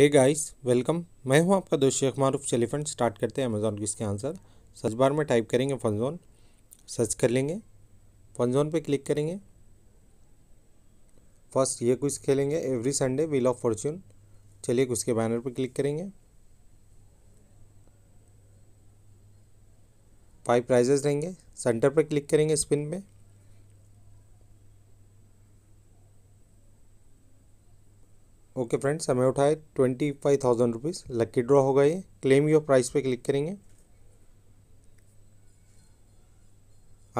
hey guys welcome मैं हूं आपका दोस्त शेख मारूफ चलिए फ्रेंड स्टार्ट करते हैं अमेजोन किसके इसके आंसर सर्च बार में टाइप करेंगे फनजोन सर्च कर लेंगे फनजोन पे क्लिक करेंगे फर्स्ट ये कुछ खेलेंगे every Sunday wheel of fortune चलिए कुछ के बैनर पर क्लिक करेंगे फाइव प्राइजेस रहेंगे सेंटर पर क्लिक करेंगे स्पिन में ओके फ्रेंड्स हमें उठाए twenty five thousand rupees lucky draw होगा ये क्लेम योर प्राइस पे क्लिक करेंगे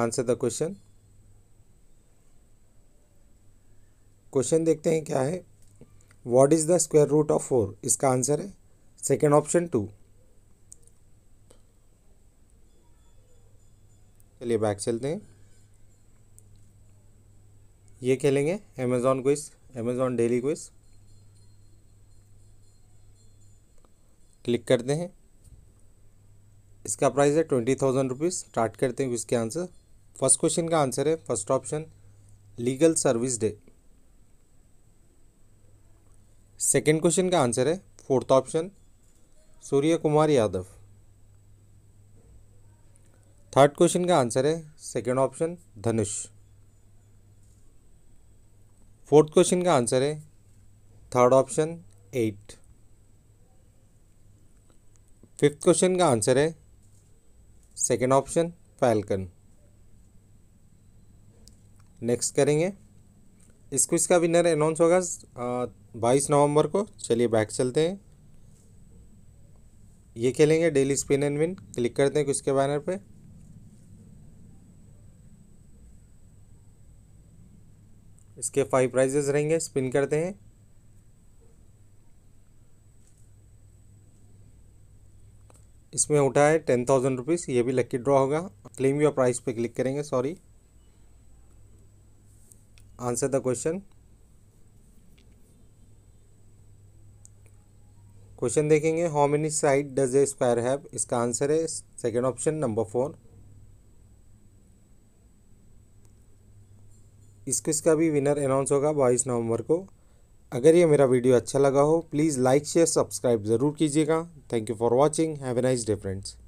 आंसर द क्वेश्चन क्वेश्चन देखते हैं क्या है what is the square root of four इसका आंसर है सेकेंड ऑप्शन टू चलिए बैक चलते हैं ये खेलेंगे Amazon quiz Amazon daily quiz click करते हैं इसका प्राइस है ट्वेंटी थाउजेंड रुपीज़ स्टार्ट करते हैं इसके आंसर फर्स्ट क्वेश्चन का आंसर है first option legal service day second question का आंसर है fourth option Surya Kumar Yadav third question का आंसर है second option Dhanush fourth question का आंसर है third option eight fifth question का आंसर है सेकेंड ऑप्शन फैल्कन नेक्स्ट करेंगे इस क्विज का विनर अनाउंस होगा बाईस नवंबर को चलिए बैक चलते हैं ये खेलेंगे daily spin and win click करते हैं क्विज के बैनर पे इसके फाइव प्राइजेस रहेंगे स्पिन करते हैं इसमें उठा है टेन थाउजेंड रुपीज़ ये भी लकी ड्रॉ होगा क्लेम योर प्राइस पे क्लिक करेंगे sorry answer the question question देखेंगे how many side does a square have इसका आंसर है सेकेंड ऑप्शन नंबर फोर इसको इसका भी विनर अनाउंस होगा बाईस नवंबर को अगर ये मेरा वीडियो अच्छा लगा हो प्लीज़ लाइक शेयर सब्सक्राइब ज़रूर कीजिएगा thank you for watching have a nice day friends